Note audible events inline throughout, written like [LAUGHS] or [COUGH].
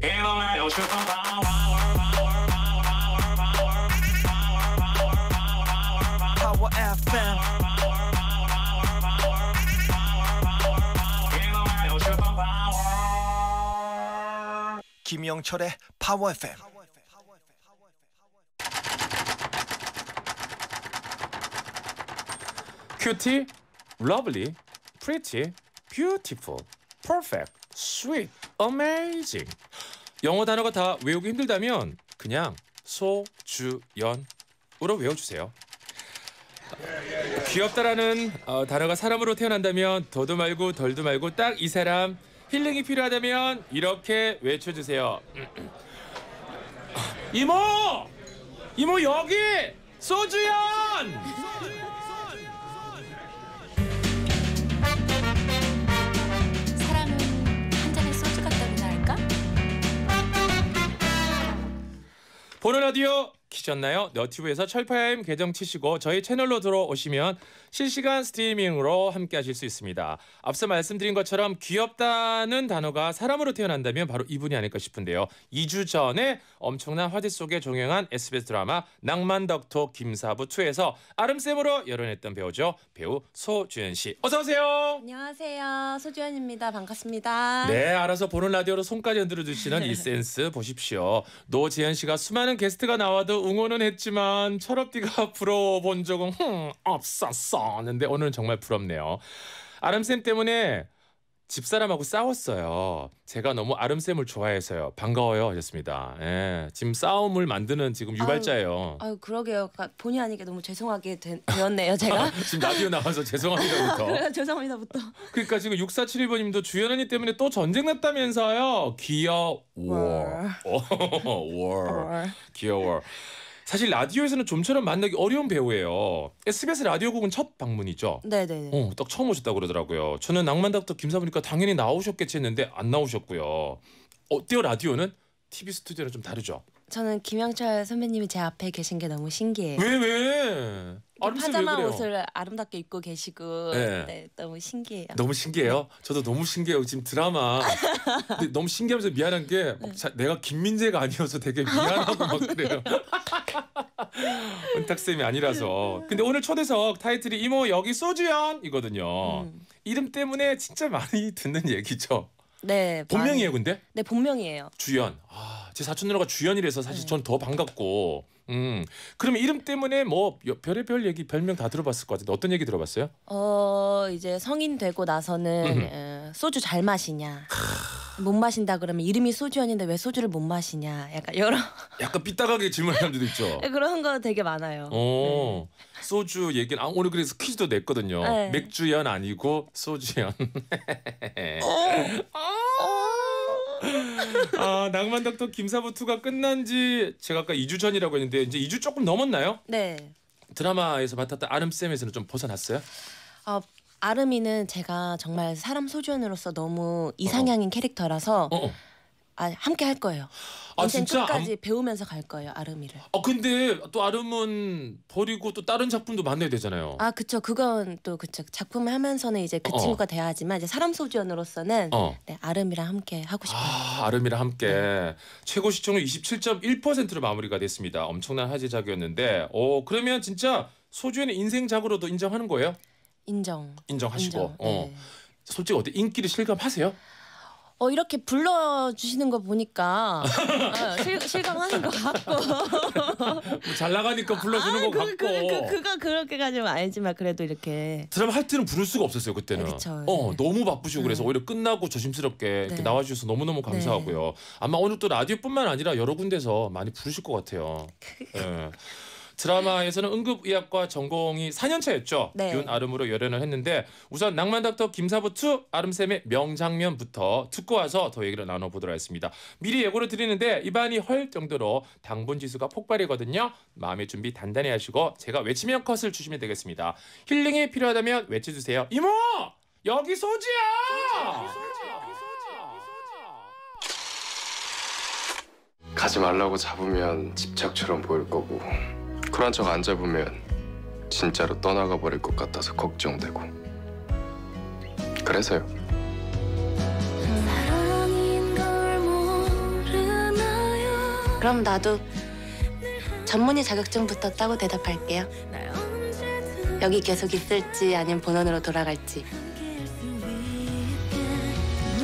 Power FM. 김영철의 파워 FM. 큐티, 러블리, 프리티, 뷰티풀, 퍼펙트, 스윗, 어메이징. 영어 단어가 다 외우기 힘들다면 그냥 소주연으로 외워주세요. 귀엽다라는 어, 단어가 사람으로 태어난다면 더도 말고 덜도 말고 딱 이 사람 힐링이 필요하다면 이렇게 외쳐주세요. [CLEARS THROAT] 이모! 이모 여기! 소주연! 보는 라디오 키셨나요? 너튜브에서 철파임 계정 치시고 저희 채널로 들어오시면 실시간 스트리밍으로 함께 하실 수 있습니다. 앞서 말씀드린 것처럼 귀엽다는 단어가 사람으로 태어난다면 바로 이분이 아닐까 싶은데요. 2주 전에 엄청난 화제 속에 종영한 SBS 드라마 낭만덕토 김사부2에서 아름쌤으로 열연했던 배우죠. 배우 소주연 씨. 어서 오세요. 안녕하세요. 소주연입니다. 반갑습니다. 네, 알아서 보는 라디오로 손까지 흔들어 주시는 [LAUGHS] 이 센스 보십시오. 노재현 씨가 수많은 게스트가 나와도 응원은 했지만 철업디가 [LAUGHS] 부러워본 적은 없었어는데 오늘은 정말 부럽네요. 아람쌤 때문에 집사람하고 싸웠어요. 제가 너무 아름쌤을 좋아해서요. 반가워요. 하셨습니다. 예. 지금 싸움을 만드는 지금 유발자예요. 아유 그러게요. 그러니까 본의 아니게 너무 죄송하게 되, 었네요 [LAUGHS] 제가. 지금 라디오 나와서 죄송합니다부터. 그래 [LAUGHS] 네, 죄송합니다부터. 그러니까 지금 6471번님도 주연 언니 때문에 또 전쟁 났다면서요. 귀여워. 월. 월. 월. 귀여워. 사실 라디오에서는 좀처럼 만나기 어려운 배우예요. SBS 라디오국은 첫 방문이죠. 네네. 어, 딱 처음 오셨다 고 그러더라고요. 저는 낭만닥터 김사부니까 당연히 나오셨겠지 했는데 안 나오셨고요. 어때요 라디오는? TV 스튜디오랑 좀 다르죠? 저는 김영철 선배님이 제 앞에 계신 게 너무 신기해요. 왜 왜? 파자마 옷을 아름답게 입고 계시고 네. 네, 너무 신기해요. 너무 신기해요. 네. 저도 너무 신기해요. 지금 드라마 근데 너무 신기하면서 미안한 게막 자, 내가 김민재가 아니어서 되게 미안하고 막 그래요. [LAUGHS] 은탁 쌤이 아니라서. 근데 오늘 초대석 타이틀이 이모 여기 소주연이거든요. 음. 이름 때문에 진짜 많이 듣는 얘기죠. 네. 본명이에요, 근데? 네, 본명이에요. 주연. 아, 제 사촌 누나가 주연이라서 사실 네. 전더 반갑고. 음. 그러면 이름 때문에 뭐 별의별 얘기 별명 다 들어봤을 것 같은데 어떤 얘기 들어봤어요? 어, 이제 성인 되고 나서는 음. 소주 잘 마시냐. 못 마신다 그러면 이름이 소주 연인데왜 소주를 못 마시냐 약간 여러 [LAUGHS] 약간 삐딱하게 질문하는 사람들도 있죠. 네, 그런 거 되게 많아요. 어 네. 소주 얘기는 아, 오늘 그래서 퀴즈도 냈거든요. 네. 맥주연 아니고 소주연. [LAUGHS] 어? 아, 아 낭만닥터 김사부 2가 끝난 지 제가 아까 2주 전이라고 했는데 이제 2주 조금 넘었나요? 네. 드라마에서 맡았던 아름쌤에서는 좀 벗어났어요? 아 아름이는 제가 정말 사람 소주연으로서 너무 이상향인 어. 캐릭터라서 어, 어. 아, 함께 할 거예요. 아, 진짜? 끝까지 배우면서 갈 거예요, 아름이를. 아 근데 또 아름은 버리고 또 다른 작품도 만나야 되잖아요. 아 그쵸, 그건 또 그쵸. 작품을 하면서는 이제 그 어. 어. 친구가 돼야지만 이제 사람 소주연으로서는 어. 네, 아름이랑 함께 하고 싶어요. 아, 아름이랑 함께 네. 최고 시청률 27.1%로 마무리가 됐습니다. 엄청난 화제작이었는데, 어 그러면 진짜 소주연의 인생작으로도 인정하는 거예요? 인정. 인정하시고. 인정. 어. 네. 솔직히 어때 인기를 실감하세요? 어 이렇게 불러 주시는 거 보니까 어, 실, 실감하는 것 같고 뭐 잘 나가니까 불러주는 아, 것 그, 그 같고 그, 그, 거 그렇게까지는 아니지만 그래도 이렇게 드라마 할 때는 부를 수가 없었어요 그때는 그쵸, 어 네. 너무 바쁘시고 네. 그래서 음. 오히려 끝나고 조심스럽게 네. 나와주셔서 너무너무 네. 감사하고요 아마 오늘 또 라디오뿐만 아니라 여러 군데서 많이 부르실 것 같아요 예. 드라마에서는 응급의학과 전공이 4년차였죠. 네. 윤 아름으로 열연을 했는데 우선 낭만 닥터 김사부 2 아름쌤의 명장면부터 듣고 와서 더 얘기를 나눠보도록 하겠습니다. 미리 예고를 드리는데 입안이 헐 정도로 당분 지수가 폭발이거든요. 마음의 준비 단단히 하시고 제가 외치면 컷을 주시면 되겠습니다. 힐링이 필요하다면 외쳐주세요. 이모! 여기 소지야! 여기 소지야! 여기 소지야! 가지 말라고 잡으면 집착처럼 보일 거고 그런 척안 잡으면 진짜로 떠나가 버릴 것 같아서 걱정되고 그래서요. 그럼 나도 전문의 자격증부터 따고 대답할게요. 여기 계속 있을지 아니면 본원으로 돌아갈지.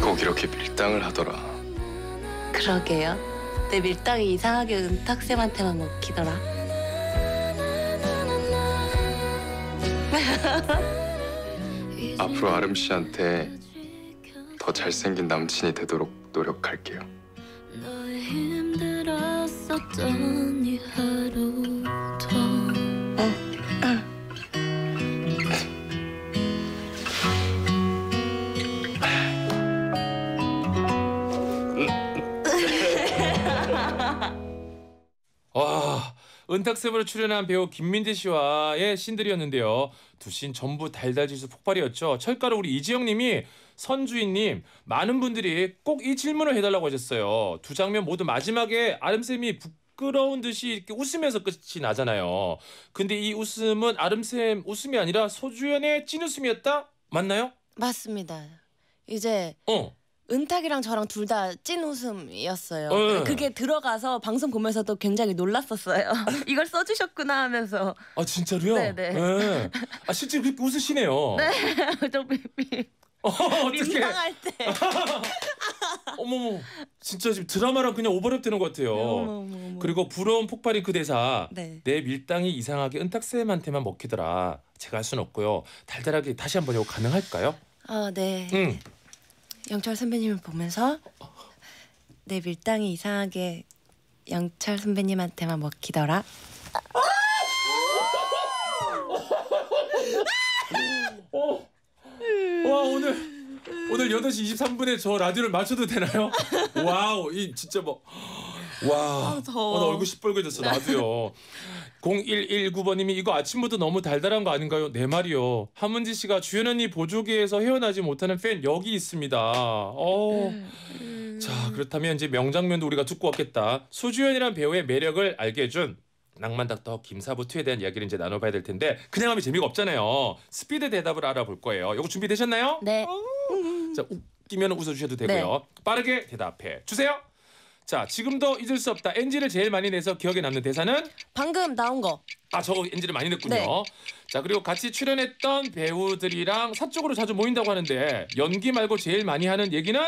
꼭 이렇게 밀당을 하더라. 그러게요. 내 밀당이 이상하게 은탁쌤한테만 먹히더라. 뭐 [LAUGHS] 앞으로 아름 씨한테 더 잘생긴 남친이 되도록 노력할게요. 은탁쌤으로 출연한 배우 김민재 씨와의 신들이었는데요. 두 신 전부 달달지수 폭발이었죠. 철가루 우리 이지영 님이 선주인님 많은 분들이 꼭 이 질문을 해달라고 하셨어요. 두 장면 모두 마지막에 아름쌤이 부끄러운 듯이 이렇게 웃으면서 끝이 나잖아요. 근데 이 웃음은 아름쌤 웃음이 아니라 소주연의 찐웃음이었다? 맞나요? 맞습니다. 이제 어. 은탁이랑 저랑 둘 다 찐 웃음이었어요. 네. 그게 들어가서 방송 보면서도 굉장히 놀랐었어요. [LAUGHS] 이걸 써주셨구나 하면서. 아 진짜로요? 네네. 네. 네. 아 실제 그렇게 웃으시네요. [LAUGHS] 네, 좀 [LAUGHS] 어, 민망할 때. 어머머, 진짜 지금 드라마랑 그냥 오버랩 되는 것 같아요. 어머머머. 그리고 부러운 폭발이 그 대사. 네. 내 밀당이 이상하게 은탁 쌤한테만 먹히더라. 제가 할 수는 없고요. 달달하게 다시 한번 이거 가능할까요? 아 네. 응. 영철 선배님을 보면서 내 밀당이 이상하게 영철 선배님한테만 먹히더라. 와 오늘 오늘 8시 23분에 저 라디오를 맞춰도 되나요? 와우 이 진짜 뭐 와, 아, 더워. 아, 나 얼굴 시뻘개졌어 네. 나도요. 0119번님이 이거 아침부터 너무 달달한 거 아닌가요? 네 말이요. 함문지 씨가 주연 언니 보조기에서 헤어나지 못하는 팬 여기 있습니다. 어. 음. 자 그렇다면 이제 명장면도 우리가 듣고 왔겠다. 수주연이란 배우의 매력을 알게 해준 낭만닥터 김사부투에 대한 이야기를 이제 나눠봐야 될 텐데 그냥 하면 재미가 없잖아요. 스피드 대답을 알아볼 거예요. 이거 준비되셨나요? 네. 자 웃기면 웃어주셔도 되고요. 네. 빠르게 대답해 주세요. 자, 지금도 잊을 수 없다. NG를 제일 많이 내서 기억에 남는 대사는 방금 나온 거. 아저거 엔진을 많이 냈군요. 네. 자 그리고 같이 출연했던 배우들이랑 사적으로 자주 모인다고 하는데 연기 말고 제일 많이 하는 얘기는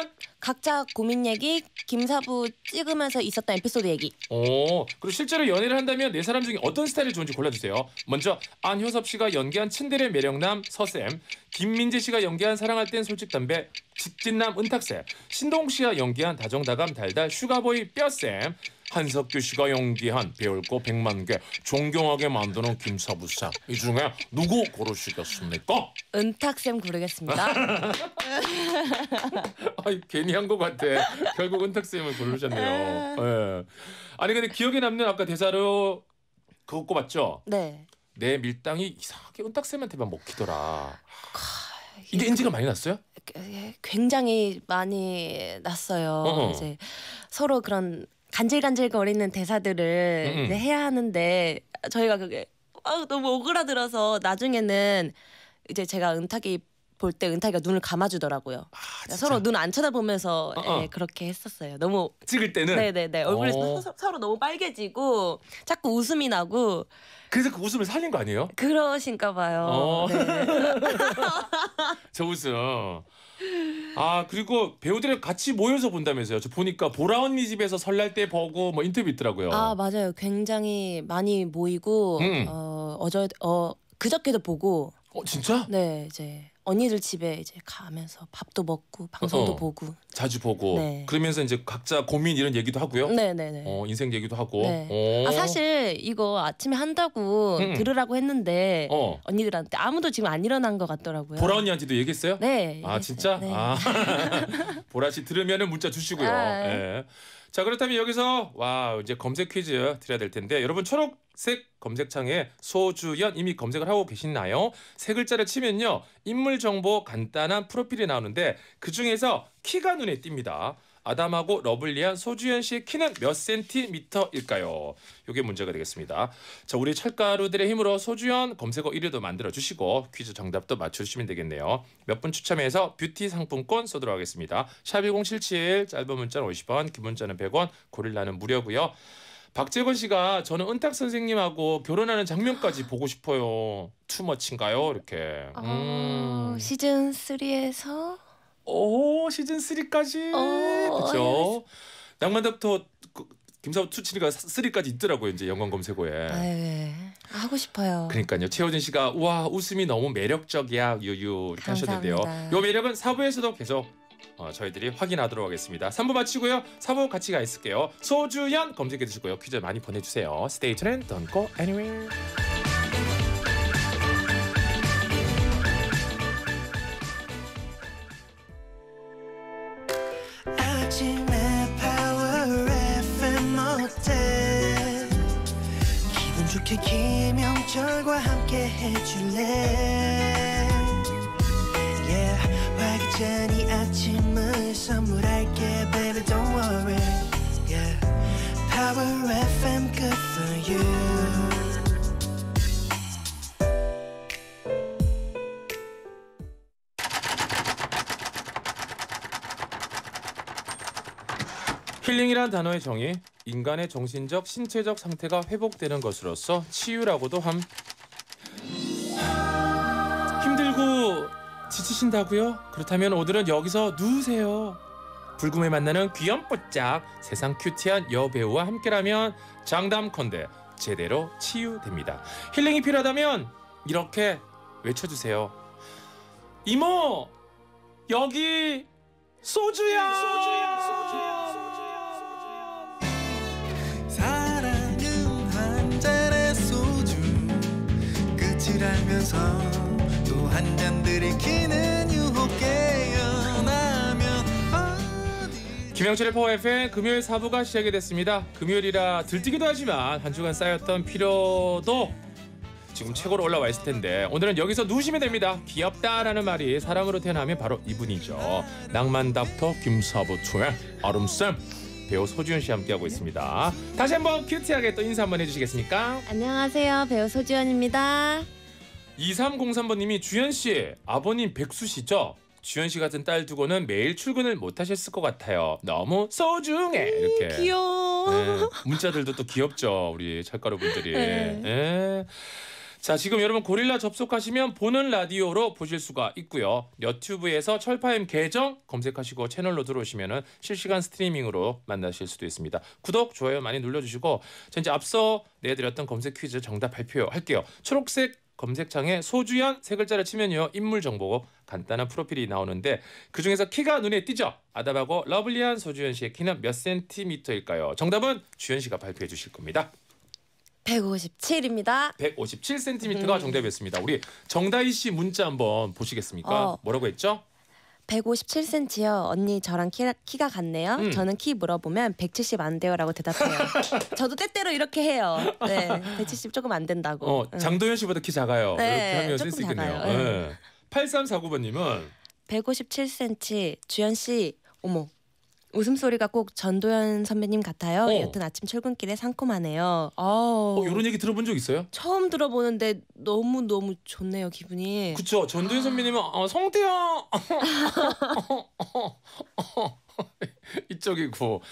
각자 고민 얘기, 김사부 찍으면서 있었던 에피소드 얘기. 오 그리고 실제로 연애를 한다면 네 사람 중에 어떤 스타일이 좋은지 골라주세요. 먼저 안효섭 씨가 연기한 친들의 매력남 서쌤, 김민재 씨가 연기한 사랑할 땐 솔직 담배, 직진남 은탁쌤, 신동 욱 씨가 연기한 다정다감 달달 슈가보이 뼈쌤. 한석규 씨가 연기한 배울고 백만 개 존경하게 만드는 김사부상 이 중에 누구 고르시겠습니까? 은탁쌤 고르겠습니다. [LAUGHS] 아이 괜히 한 것 같아. 결국 은탁 쌤을 고르셨네요. 아. 예. 아니 근데 기억에 남는 아까 대사로 그거 꼽았죠. 네. 내 밀당이 이상하게 은탁 쌤한테만 먹히더라. 이게 NG가 많이 났어요? 예, 굉장히 많이 났어요. 어허. 이제 서로 그런 간질간질 거리는 대사들을 음, 음. 이제 해야 하는데 저희가 그게 아, 너무 오그라들어서 나중에는 이제 제가 은탁이 볼 때 은탁이가 눈을 감아주더라고요. 아, 그러니까 서로 눈 안 쳐다보면서 어, 예, 어. 예, 그렇게 했었어요. 너무 찍을 때는 네 네네 얼굴이 어. 서, 서로 너무 빨개지고 자꾸 웃음이 나고 그래서 그 웃음을 살린 거 아니에요? 그러신가 봐요. 어. 네. [LAUGHS] 저 웃음. 아 그리고 배우들이 같이 모여서 본다면서요. 저 보니까 보라 언니 집에서 설날 때 보고 뭐 인터뷰 있더라고요. 아 맞아요. 굉장히 많이 모이고 음. 어, 어저 어 그저께도 보고. 어 진짜? 네 이제 언니들 집에 이제 가면서 밥도 먹고 방송도 어, 보고 자주 보고 네. 그러면서 이제 각자 고민 이런 얘기도 하고요. 네네네. 어, 인생 얘기도 하고. 네. 어. 아 사실 이거 아침에 한다고 음, 음. 들으라고 했는데 어. 언니들한테 아무도 지금 안 일어난 것 같더라고요. 보라 언니한테도 얘기했어요? 네. 아 진짜? 네. 아 [LAUGHS] 보라 씨 들으면은 문자 주시고요. 아. 네. 자 그렇다면 여기서 와 이제 검색 퀴즈 드려야 될 텐데 여러분 초록색 검색창에 소주연 이미 검색을 하고 계시나요? 세 글자를 치면요 인물 정보 간단한 프로필이 나오는데 그 중에서 키가 눈에 띕니다. 아담하고 러블리한 소주현 씨의 키는 몇 센티미터일까요? 이게 문제가 되겠습니다. 자, 우리 철가루들의 힘으로 소주현 검색어 1위도 만들어 주시고 퀴즈 정답도 맞춰주시면 되겠네요. 몇 분 추첨해서 뷰티 상품권 쏘도록 하겠습니다. 샵1077 짧은 문자는 50원, 긴 문자는 100원, 고릴라는 무료고요. 박재건 씨가 저는 은탁 선생님하고 결혼하는 장면까지 보고 싶어요. 투머치인가요? 이렇게. 아, 음. 어, 시즌 3에서 오 시즌 3까지 어, 그렇죠. 예. 낭만답터 그, 김사부 투치리가 3까지 있더라고요. 이제 연관 검색어에. 에 네. 하고 싶어요. 그러니까요. 최호진 씨가 와 웃음이 너무 매력적이야 유유 이렇게 하셨는데요. 요 매력은 사부에서도 계속 어, 저희들이 확인하도록 하겠습니다. 3부 마치고요. 4부 같이 가 있을게요. 소주연 검색해 주시고요. 퀴즈 많이 보내주세요. Stay tuned, don't go anywhere. 날과 함께 해줄래 Yeah 활기찬 이 아침을 선물할게 Baby don't worry Yeah Power FM good for you 힐링이란 단어의 정의, 인간의 정신적, 신체적 상태가 회복되는 것으로서 치유라고도 함. 지치신다고요? 그렇다면 오늘은 여기서 누우세요. 불금에 만나는 귀염뽀짝 세상 큐티한 여배우와 함께라면 장담컨대 제대로 치유됩니다. 힐링이 필요하다면 이렇게 외쳐주세요. 이모 여기 소주야. 소주야, 소주야, 알면서 인연들이 키는 유혹에 연하면 김영철의 포F의 금요일 사부가 시작이 됐습니다. 금요일이라 들뜨기도 하지만 한 주간 쌓였던 피로도 지금 최고로 올라와 있을 텐데 오늘은 여기서 누시면 우 됩니다. 귀엽다라는 말이 사람으로 태어나면 바로 이분이죠. 낭만닥터 김사부 초의 아름쌤 배우 소지훈 씨 함께하고 있습니다. 다시 한번 큐티하게 또 인사 한번 해주시겠습니까? 안녕하세요 배우 소지연입니다. 2303번님이 주현씨 아버님 백수시죠? 주현씨 같은 딸 두고는 매일 출근을 못하셨을 것 같아요. 너무 소중해 음, 이렇게. 귀여워. 네. 문자들도 또 귀엽죠 우리 찰가루 분들이. 네. 네. 자 지금 여러분 고릴라 접속하시면 보는 라디오로 보실 수가 있고요. 유튜브에서 철파엠 계정 검색하시고 채널로 들어오시면 실시간 스트리밍으로 만나실 수도 있습니다. 구독, 좋아요 많이 눌러주시고 전제 앞서 내드렸던 검색 퀴즈 정답 발표할게요. 초록색 검색창에 소주현 세 글자를 치면요 인물 정보고 간단한 프로필이 나오는데 그 중에서 키가 눈에 띄죠 아담하고 러블리한 소주현 씨의 키는 몇 센티미터일까요? 정답은 주현 씨가 발표해 주실 겁니다. 157입니다. 157cm가 음. 정답이었습니다. 우리 정다희 씨 문자 한번 보시겠습니까? 어. 뭐라고 했죠? 157cm요. 언니 저랑 키, 키가 같네요. 음. 저는 키 물어보면 170안 돼요라고 대답해요. [LAUGHS] 저도 때때로 이렇게 해요. 네, 170 조금 안 된다고. 어, 응. 네. 장도현 씨보다 키 작아요. 네, 이렇게 하면 센스 작아요. 네. 8349번님은 157cm 주현 씨 어머 웃음소리가 꼭 전도연 선배님 같아요. 어. 여튼 아침 출근길에 상콤하네요. 어, 이런 얘기 들어본 적 있어요? 처음 들어보는데 너무 너무 좋네요 기분이. 그쵸 전도연 선배님은 어, 성태형 [LAUGHS] 이쪽이고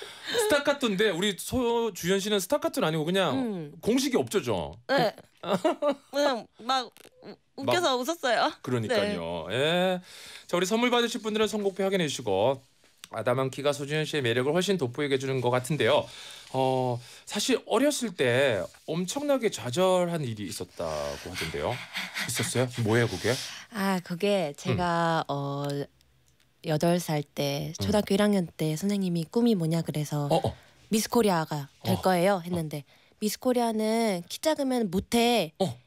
스타카토인데 우리 소주현 씨는 스타카토는 아니고 그냥 음. 공식이 없죠죠. 네. 그냥 막 웃겨서 막, 웃었어요. 그러니까요. 네. 예. 자 우리 선물 받으실 분들은 선곡표 확인해 주시고 아담한키가 소준현 씨의 매력을 훨씬 돋보이게 해주는 것 같은데요. 어, 사실 어렸을 때 엄청나게 좌절한 일이 있었다고 하던데요. 있었어요? 뭐예요, 그게? 아, 그게 제가 음. 어8살때 초등학교 음. 1학년 때 선생님이 꿈이 뭐냐 그래서 어, 어. 미스코리아가 될 어. 거예요 어. 했는데 미스코리아는 키 작으면 못해. 어.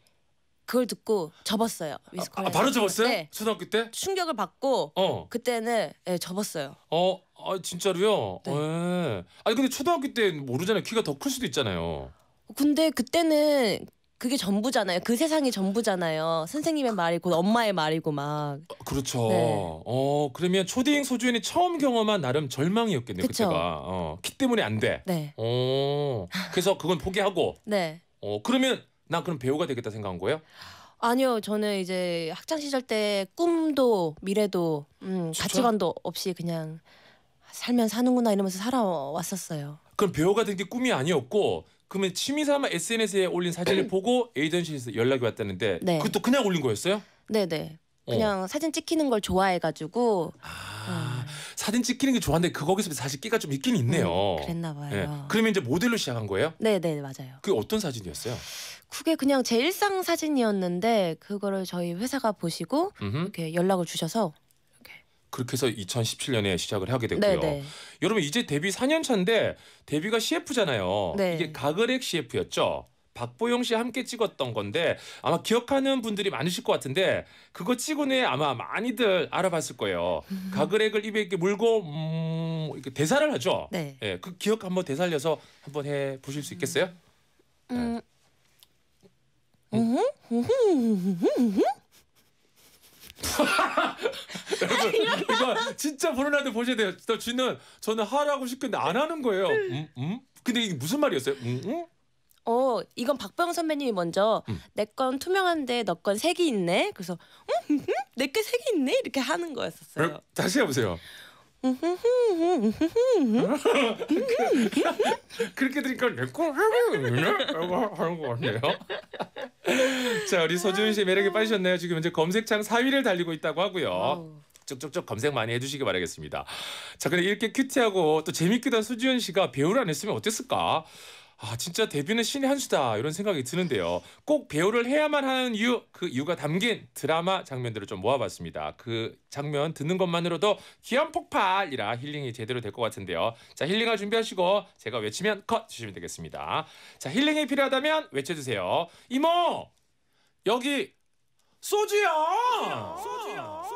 그걸 듣고 접었어요. 아, 아, 바로 접었어요? 네. 초등학교 때? 충격을 받고 어. 그때는 네, 접었어요. 어, 아, 진짜로요? 네. 예. 아니 근데 초등학교 때 모르잖아요. 키가 더 클 수도 있잖아요. 근데 그때는 그게 전부잖아요. 그 세상이 전부잖아요. 선생님의 말이고 엄마의 말이고 막. 아, 그렇죠. 네. 어 그러면 초딩 소주인이 처음 경험한 나름 절망이었겠네요. 그쵸. 그때가 어, 키 때문에 안 돼. 네. 어 그래서 그건 포기하고. 네. 어 그러면 나 그럼 배우가 되겠다 생각한 거예요? 아니요, 저는 이제 학창 시절 때 꿈도 미래도 음, 가치관도 없이 그냥 살면 사는구나 이러면서 살아왔었어요. 그럼 배우가 된 게 꿈이 아니었고 그러면 취미 삼아 SNS에 올린 사진을 [CLEARS THROAT] 보고 에이전시에서 연락이 왔다는데 네. 그것도 그냥 올린 거였어요? 네, 네. 어. 그냥 사진 찍히는 걸 좋아해가지고 아, 음. 사진 찍히는 게 좋아하는데 그 거기서 사실 끼가 좀 있긴 있네요. 음, 그랬나 봐요. 예. 그러면 이제 모델로 시작한 거예요? 네, 네 맞아요. 그게 어떤 사진이었어요? 그게 그냥 제 일상 사진이었는데 그거를 저희 회사가 보시고 음흠. 이렇게 연락을 주셔서 그렇게 해서 2017년에 시작을 하게 됐고요. 네네. 여러분 이제 데뷔 4년 차인데 데뷔가 CF잖아요. 네. 이게 가그렉 CF였죠. 박보영 씨 함께 찍었던 건데 아마 기억하는 분들이 많으실 것 같은데 그거 찍은 후에 아마 많이들 알아봤을 거예요. 음. 가그렉을 입에 이렇게 물고 음, 이렇게 대사를 하죠. 네. 예, 그 기억 한번 되살려서 한번 해 보실 수 있겠어요? 음. 네. 음. 음. 음. 음. 여러분 이거 진짜 보는 라디 보셔야 돼요. 저 쥐는 저는 하라고 싶은데안 하는 거예요. 음, 음? 근데 이게 무슨 말이었어요? 음, 음? 어 이건 박보영 선배님이 먼저 음. 내건 투명한데 너 건 색이 있네. 그래서 어, 음, 음, 내게 색이 있네 이렇게 하는 거였었어요. 음, 다시 해보세요. 음, [LAUGHS] 그렇게 들으니까 내거 하는 거 같네요. [LAUGHS] 자 우리 서준 씨 매력에 빠지셨네요. 지금 현재 검색창 4위를 달리고 있다고 하고요. 오. 쭉쭉쭉 검색 많이 해주시기 바라겠습니다. 자, 근데 이렇게 큐티하고 또 재밌기도 한 수지현 씨가 배우를 안 했으면 어땠을까? 아 진짜 데뷔는 신의 한 수다 이런 생각이 드는데요. 꼭 배우를 해야만 하는 이유 그 이유가 담긴 드라마 장면들을 좀 모아봤습니다. 그 장면 듣는 것만으로도 기한 폭발이라 힐링이 제대로 될 것 같은데요. 자 힐링을 준비하시고 제가 외치면 컷 주시면 되겠습니다. 자 힐링이 필요하다면 외쳐주세요. 이모 여기 소주요. 소주요. 소주요.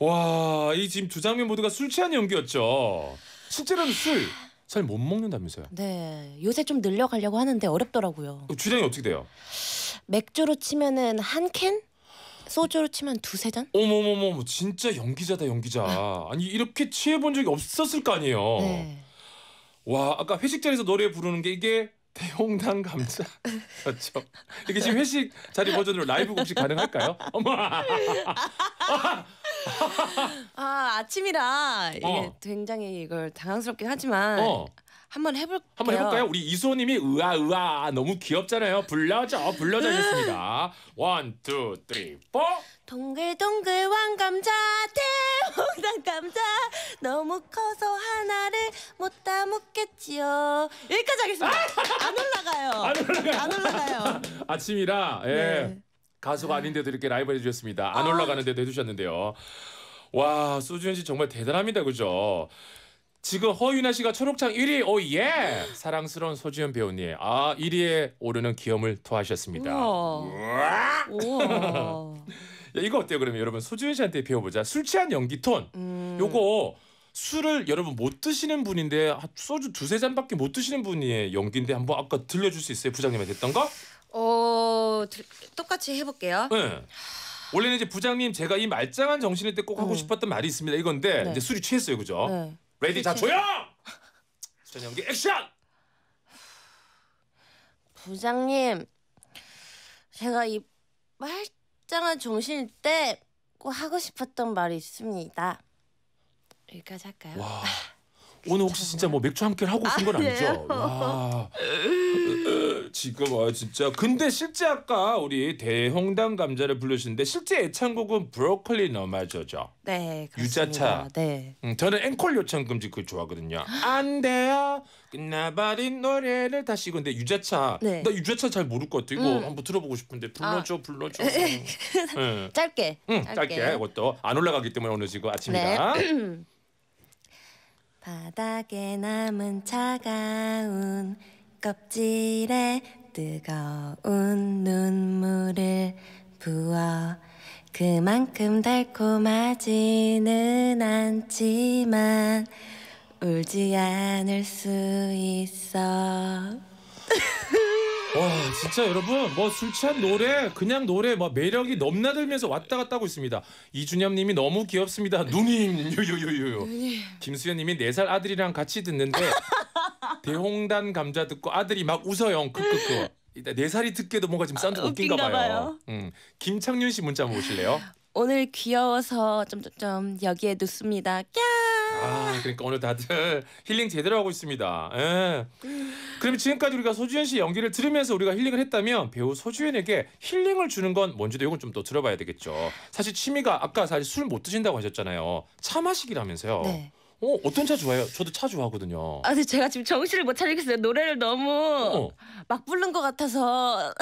와, 이 지금 두 장면 모두가 술 취한 연기였죠. 실제로는 술 잘 못 먹는다면서요. 네, 요새 좀 늘려가려고 하는데 어렵더라고요. 주량이 어떻게 돼요? 맥주로 치면은 한 캔? 소주로 치면 두세 잔? 어머머머머, 뭐 진짜 연기자다 연기자. [LAUGHS] 아니 이렇게 취해 본 적이 없었을 거 아니에요. 네. 와, 아까 회식 자리에서 노래 부르는 게 이게 대홍당 감자 그렇죠. 이게 지금 회식 자리 버전으로 라이브 곡식 가능할까요? 어머. [LAUGHS] 아, 아 아침이라 이게 어. 굉장히 이걸 당황스럽긴 하지만 어. 한번 해볼게요. 한번 해볼까요? 우리 이수호님이 으아 으아 너무 귀엽잖아요. 불러줘 불러줘 했습니다. 원, 투, 쓰리, 포. 동글동글 왕감자 대홍당 감자 너무 커서 하나를 못 다먹겠지요. 여기까지 하겠습니다. 아! 안 올라가요. 안 올라가요. 안 올라가요. 아침이라 예. 네. 가수가 아닌데도 이렇게 라이벌 해주셨습니다. 안 아. 올라가는데도 해주셨는데요. 와 수준 씨 정말 대단합니다, 그죠? 지금 허윤아 씨가 초록창 1위, 오 예! 사랑스러운 소지현 배우님, 아 1위에 오르는 기염을 토하셨습니다. 우와. 우와. [LAUGHS] 야, 이거 어때요? 그러면 여러분 소지현 씨한테 배워보자. 술 취한 연기 톤. 음. 요거 술을 여러분 못 드시는 분인데 소주 두세 잔밖에 못 드시는 분이 연기인데 한번 아까 들려줄 수 있어요? 부장님한테 했던 거? 어 똑같이 해볼게요. 예. 원래는 이제 부장님 제가 이 말짱한 정신일 때 꼭 하고 네. 싶었던 말이 있습니다. 이건데 네. 이제 술이 취했어요, 그죠? 네. 레디 자 조용. 수전 연기 액션. 부장님, 제가 이 말짱한 정신일 때 꼭 하고 싶었던 말이 있습니다. 여기까지 할까요? 와. [LAUGHS] 오늘 혹시 진짜 뭐 맥주 한캔 하고 오신 건 아, 아니죠? 와. 지금 와 아, 진짜. 근데 실제 아까 우리 대홍당 감자를 불러주는데 실제 애창곡은 브로콜리 너마저죠. 네. 그렇습니다. 유자차. 네. 음, 저는 앵콜 요청 금지 그 좋아하거든요. 아! 안 돼요. 끝나버린 노래를 다시 근데 유자차. 네. 나 유자차 잘 모를 것 같아. 이거 음. 한번 들어보고 싶은데 불러줘 아. 불러줘. 네. [LAUGHS] 짧게. 응, 음, 짧게. 짧게. 이것도 안 올라가기 때문에 오늘 지금 아침이다. 네. [CLEARS THROAT] 바닥에 남은 차가운 껍질에 뜨거운 눈물을 부어 그만큼 달콤하지는 않지만 울지 않을 수 있어. [LAUGHS] 와 진짜 여러분 뭐술 취한 노래 그냥 노래 뭐 매력이 넘나들면서 왔다 갔다 하고 있습니다 이준엽님이 너무 귀엽습니다 누님 유유유유 김수현님이 네 살 아들이랑 같이 듣는데 [LAUGHS] 대홍단 감자 듣고 아들이 막 웃어요. 크크크. 네 살이 듣게도 뭔가 지금 사운 아, 웃긴가, 웃긴가 봐요. 봐요. 음. 김창윤 씨 문자 보실래요? 오늘 귀여워서 좀좀 여기에 눕습니다 꺄. 아 그러니까 오늘 다들 힐링 제대로 하고 있습니다. 예. 그럼 지금까지 우리가 소주현 씨 연기를 들으면서 우리가 힐링을 했다면 배우 소주현에게 힐링을 주는 건 뭔지도 이건 좀 더 들어봐야 되겠죠. 사실 취미가 아까 사실 술 못 드신다고 하셨잖아요. 차 마시기라면서요. 네. 어, 어떤 차 좋아해요? 저도 차 좋아하거든요. 아, 근데 제가 지금 정신을 못 차리겠어요. 노래를 너무 어. 막 부른 것 같아서.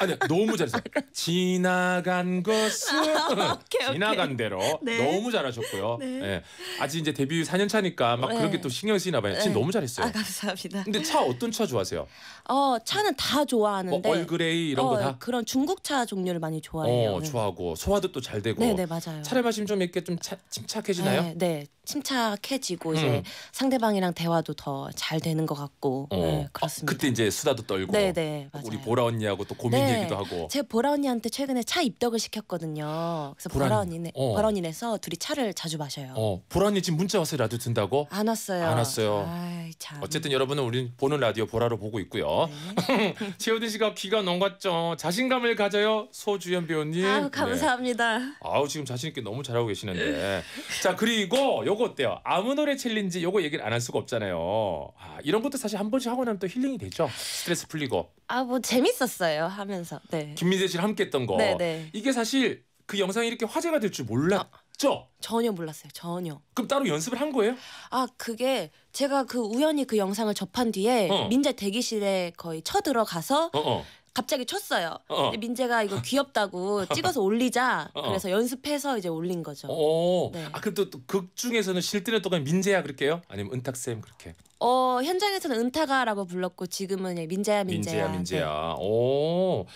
아니, 너무 잘했어요. [LAUGHS] 지나간 것은 아, 오케이, 지나간 대로 네. 너무 잘하셨고요. 네. 예. 아직 이제 데뷔 4년 차니까 막 네. 그런 게또 신경 쓰이나 봐요. 지금 네. 너무 잘했어요. 아, 감사합니다. 근데 차 어떤 차 좋아하세요? 어, 차는 다 좋아하는데. 뭐 얼그레이 이런 거 어, 다? 그런 중국차 종류를 많이 좋아해요. 어, 좋아하고 소화도 또 잘 되고. 네, 네, 맞아요. 차를 마시면 좀 이렇게 좀 차, 침착해지나요? 네, 네. 침착해지 편해지고 음. 이제 상대방이랑 대화도 더 잘 되는 것 같고 어. 네, 아, 그렇습니다. 아, 그때 이제 수다도 떨고 네네, 네, 맞아요. 우리 보라 언니하고 또 고민 네. 얘기도 하고 제가 보라 언니한테 최근에 차 입덕을 시켰거든요. 그래서 보라, 보라 언니네 어. 보라 언니네서 둘이 차를 자주 마셔요. 어. 보라 언니 지금 문자 와서 라디오 든다고? 안 왔어요. 안 왔어요. 아이, 어쨌든 여러분은 우리 보는 라디오 보라로 보고 있고요. 네. [LAUGHS] 최우진 씨가 귀가 넘갔죠. 자신감을 가져요. 소주연 배우님. 아우 네. 감사합니다. 네. 아우 지금 자신 있게 너무 잘하고 계시는데. 자 그리고 요거 어때요? 아무 아무 노래 챌린지 요거 얘기를 안 할 수가 없잖아요. 아, 이런 것도 사실 한 번씩 하고 나면 또 힐링이 되죠. 스트레스 풀리고. 아 뭐 재밌었어요 하면서. 네. 김민재 씨랑 함께했던 거. 네네. 네. 이게 사실 그 영상이 이렇게 화제가 될 줄 몰랐죠. 아, 전혀 몰랐어요. 전혀. 그럼 따로 연습을 한 거예요? 아 그게 제가 그 우연히 그 영상을 접한 뒤에 어. 민재 대기실에 거의 쳐들어가서. 어, 어. 갑자기 쳤어요. 어. 민재가 이거 귀엽다고 [LAUGHS] 찍어서 올리자. 어. 그래서 연습해서 이제 올린 거죠. 오. 어. 네. 아 그럼 또 극 중에서는 실드는 또그 민재야 그럴게요? 아니면 은탁 쌤 그렇게? 어 현장에서는 은타가라고 불렀고 지금은 그 민재야 민재야. 민재야 네. 오.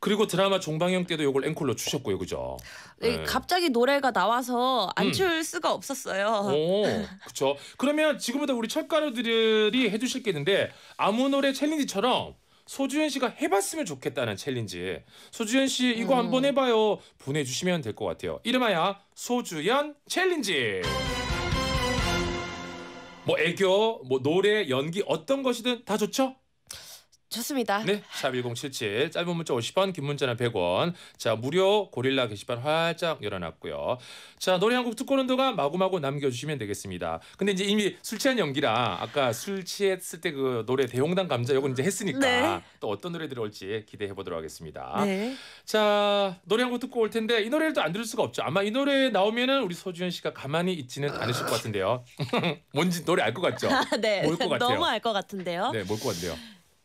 그리고 드라마 종방형 때도 이걸 앵콜로 주셨고요, 그죠? 네, 네. 갑자기 노래가 나와서 안출 음. 수가 없었어요. 오, 그렇죠. 그러면 지금부터 우리 철가루들이 해주실 게 있는데 아무 노래 챌린지처럼 소주현 씨가 해봤으면 좋겠다는 챌린지. 소주현 씨 이거 음. 한번 해봐요. 보내주시면 될 것 같아요. 이름하여 소주현 챌린지. 뭐 애교, 뭐 노래, 연기 어떤 것이든 다 좋죠? 좋습니다. 네, 샵1077 짧은 문자 50원, 긴 문자는 100원. 자, 무료 고릴라 게시판 활짝 열어놨고요. 자, 노래 한 곡 듣고 오는 동안 마구마구 남겨주시면 되겠습니다. 근데 이제 이미 술 취한 연기라 아까 술 취했을 때 그 노래 대용당 감자 요건 이제 했으니까 네. 또 어떤 노래들어 올지 기대해 보도록 하겠습니다. 네. 자, 노래 한 곡 듣고 올 텐데 이 노래를 또 안 들을 수가 없죠. 아마 이 노래 나오면은 우리 소주현 씨가 가만히 있지는 않으실 것 같은데요. [LAUGHS] 뭔지 노래 알 것 같죠? [LAUGHS] 네. 뭘것 같아요? 너무 알 것 같은데요. 네, 뭘 것 같은데요.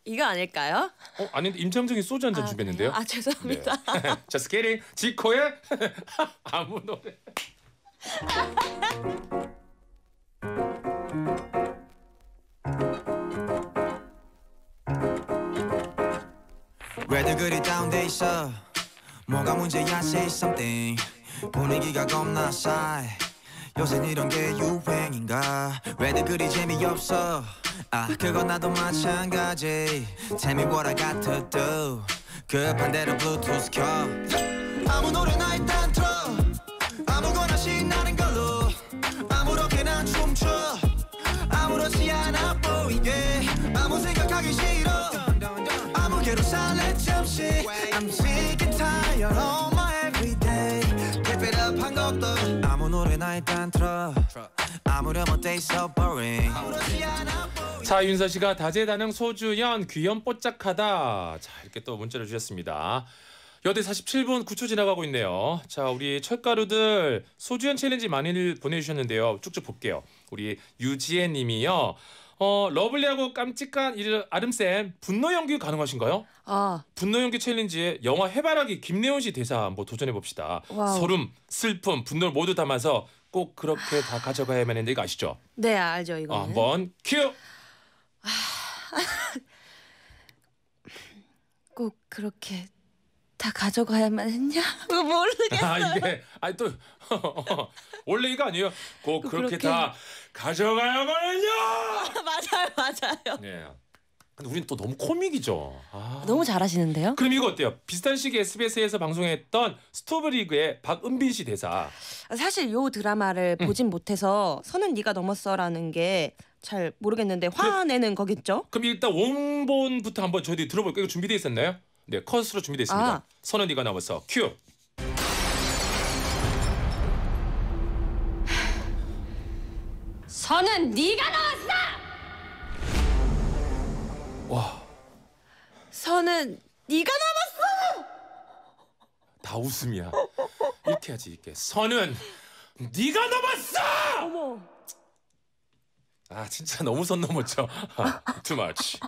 이거 아닐까요? 어 아닌데 임창정이 소주 한잔 아, 준비했는데요. 아 죄송합니다. 네. 자 스케일링 지코의 [LAUGHS] 아무 노래. 왜들 그리 다운돼 있어 뭐가 문제야 say something 분위기가 겁나 싸 요새 이런 게 유행인가 왜들 그리 재미없어 아 그건 나도 마찬가지 Tell me what I got to do 그 반대로 블루투스 켜 아무 노래나 일단 틀어 아무거나 신나는 걸로 아무렇게나 춤춰 아무렇지 않아 보이게 아무 생각하기 싫어 아무개로 살래 잠시 I'm sick and tired 잠깐 틀어 아자 윤서 씨가 다재다능 소주연 귀염뽀짝하다 자 이렇게 또 문자를 주셨습니다. 여대 47분 9초 지나가고 있네요. 자, 우리 철가루들 소주연 챌린지 많이 보내주셨는데요. 쭉쭉 볼게요. 우리 유지혜 님이요. 어, 러블리하고 깜찍한 아름쌤 분노 연기 가능하신가요? 아. 분노 연기 챌린지에 영화 해바라기 김내원 씨 대사 한번 도전해 봅시다. 소름, 슬픔, 분노를 모두 담아서 꼭 그렇게 다 가져가야만 했는데 이거 아시죠? 네 알죠 이거. 한번 큐. 아, 꼭 그렇게 다 가져가야만 했냐? [LAUGHS] 모르겠어. 아 이게 아니 또 [LAUGHS] 원래 이거 아니에요. 꼭 그렇게, 그렇게 다 가져가야만 했냐? [LAUGHS] 맞아요 맞아요. 네. 우리는 또 너무 코믹이죠. 아. 너무 잘하시는데요? 그럼 이거 어때요? 비슷한 시기 에 SBS에서 방송했던 스토브리그의 박은빈 씨 대사. 사실 요 드라마를 음. 보진 못해서 선은 네가 넘었어라는 게 잘 모르겠는데 화내는 그래. 거겠죠? 그럼 일단 원본부터 한번 저희들이 들어볼까요? 이거 준비되어 있었나요? 네, 컷으로 준비되어 있습니다. 아. 선은 네가 넘었어. 큐. 선은 네가 넘었어. 와. 선은 네가 남았어. 다 웃음이야. 이렇게 하지 이렇게. 선은 네가 남았어. 어머. 아 진짜 너무 선 넘었죠. [LAUGHS] Too much.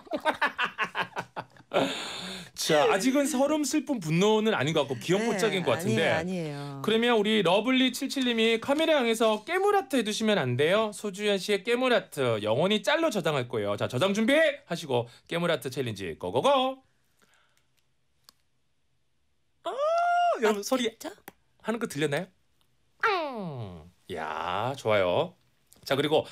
자 그렇죠. 아직은 서름 슬픔 분노는 아닌 것 같고 기억포착인 네, 것 같은데 아니에요, 아니에요. 그러면 우리 러블리 77님이 카메라 향해서 깨물아트 해주시면 안 돼요 소주현 씨의 깨물아트 영원히 짤로 저장할 거예요 자 저장 준비 하시고 깨물아트 챌린지 고고고 아, 여러분 아, 소리 진짜? 하는 거 들렸나요? 음. 야 좋아요 자 그리고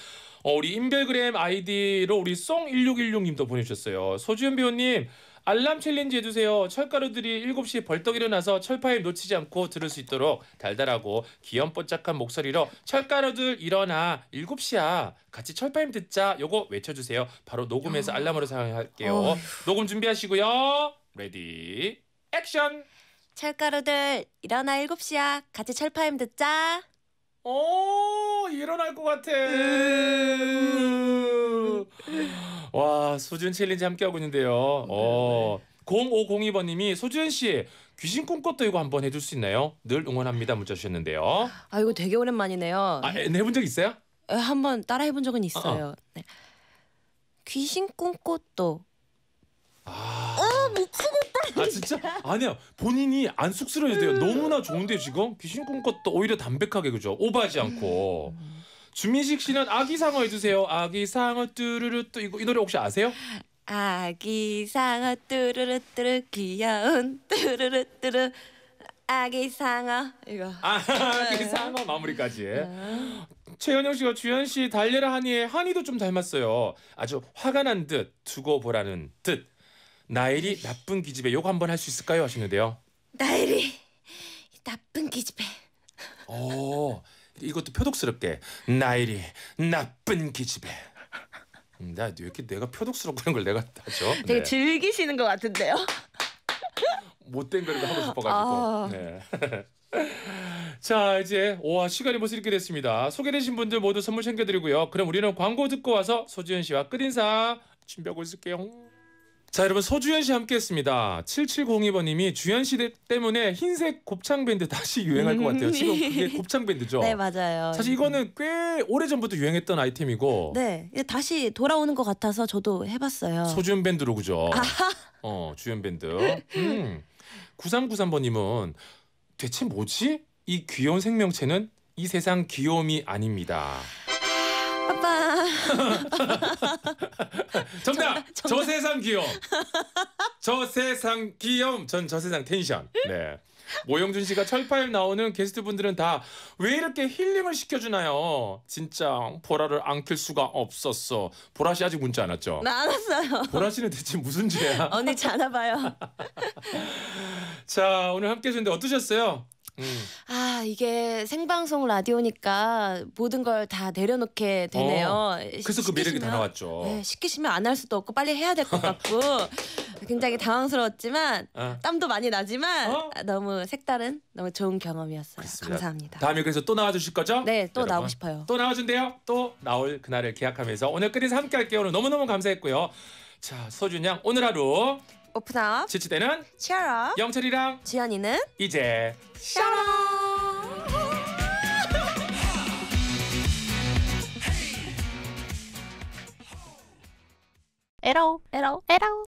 어, 우리 인별그램 아이디로 우리 송1616님도 보내주셨어요. 소주현 배우님 알람 챌린지 해주세요. 철가루들이 7시 벌떡 일어나서 철파일 놓치지 않고 들을 수 있도록 달달하고 귀염뽀짝한 목소리로 철가루들 일어나 7시야 같이 철파임 듣자 요거 외쳐주세요. 바로 녹음해서 아. 알람으로 사용할게요. 어휴. 녹음 준비하시고요. 레디 액션! 철가루들 일어나 7시야 같이 철파임 듣자. 어 일어날 것 같아. 음. 와 소준 챌린지 함께 하고 있는데요. 어. 0502번님이 소준 씨 귀신 꿈꿨다 이거 한번 해줄 수 있나요? 늘 응원합니다 문자 주셨는데요. 아 이거 되게 오랜만이네요. 아 해본 적 있어요? 한번 따라 해본 적은 있어요. 어, 어. 네. 귀신 꿈꿨도. 아. 아 어, 미치겠. 뭐아 진짜 아니야 본인이 안 쑥스러워도 돼요. 너무나 좋은데 지금 귀신 꿈꿨다 오히려 담백하게 그죠 오버하지 않고. 주민식 씨는 아기 상어 해주세요. 아기 상어 뚜루루 뚜 이거 이 노래 혹시 아세요? 아기 상어 뚜루루 뚜루 귀여운 뚜루루 뚜루 아기 상어 이거 아, 아기 상어 마무리까지. 어. 최현영 씨가 주현 씨 달려라 하니에 한이도 좀 닮았어요. 아주 화가 난 듯 두고 보라는 듯 나일이 나쁜 기집애 요거 한번 할 수 있을까요 하시는데요. 나일이 나쁜 기집애. 어 이것도 표독스럽게 나일이 나쁜 기집애. 음, 나 이렇게 내가 표독스럽고 그런 걸 내가 하죠. 되게 네. 즐기시는 것 같은데요. 못된 거를 하고 싶어가지고. 아... 네. [LAUGHS] 자 이제 오와 시간이 벌써 이렇게 됐습니다. 소개되신 분들 모두 선물 챙겨드리고요. 그럼 우리는 광고 듣고 와서 소지현 씨와 끝인사 준비하고 있을게요. 자 여러분 서주현 씨 함께했습니다. 7702번님이 주현 씨 때문에 흰색 곱창 밴드 다시 유행할 것 같아요. 지금 음. 그게 곱창 밴드죠? [LAUGHS] 네 맞아요. 사실 이거는 꽤 오래 전부터 유행했던 아이템이고. 네 다시 돌아오는 것 같아서 저도 해봤어요. 서주현 밴드로 그죠? 아하. 어 주현 밴드. 음. 9393번님은 대체 뭐지? 이 귀여운 생명체는 이 세상 귀여움이 아닙니다. 아빠. [LAUGHS] 정답. 정답. 저 세상 귀여움. 저 세상 귀여움. 전저 세상 텐션. 네. 모영준 씨가 철파일 나오는 게스트분들은 다 왜 이렇게 힐링을 시켜주나요? 진짜 보라를 안 킬 수가 없었어. 보라 씨 아직 문자 안 왔죠? 나안 왔어요. 보라 씨는 대체 무슨 죄야? 언니 자나 봐요. [LAUGHS] 자 오늘 함께 해주는데 어떠셨어요? 음. 아 이게 생방송 라디오니까 모든 걸 다 내려놓게 되네요. 어, 그래서 그 매력이 다 나왔죠. 네, 시키시면 안 할 수도 없고 빨리 해야 될 것 같고 [LAUGHS] 굉장히 당황스러웠지만 어. 땀도 많이 나지만 어? 아, 너무 색다른 너무 좋은 경험이었어요. 그렇습니다. 감사합니다. 다음에 그래서 또 나와주실 거죠? 네, 또 여러분. 나오고 싶어요. 또 나와준대요. 또 나올 그날을 계약하면서 오늘 끝에서 함께할게요. 오늘 너무너무 감사했고요. 자, 서준 양 오늘 하루 오픈업 지칠 때는 치아라 영철이랑 지연이는 이제 샤라 에러 에러 에러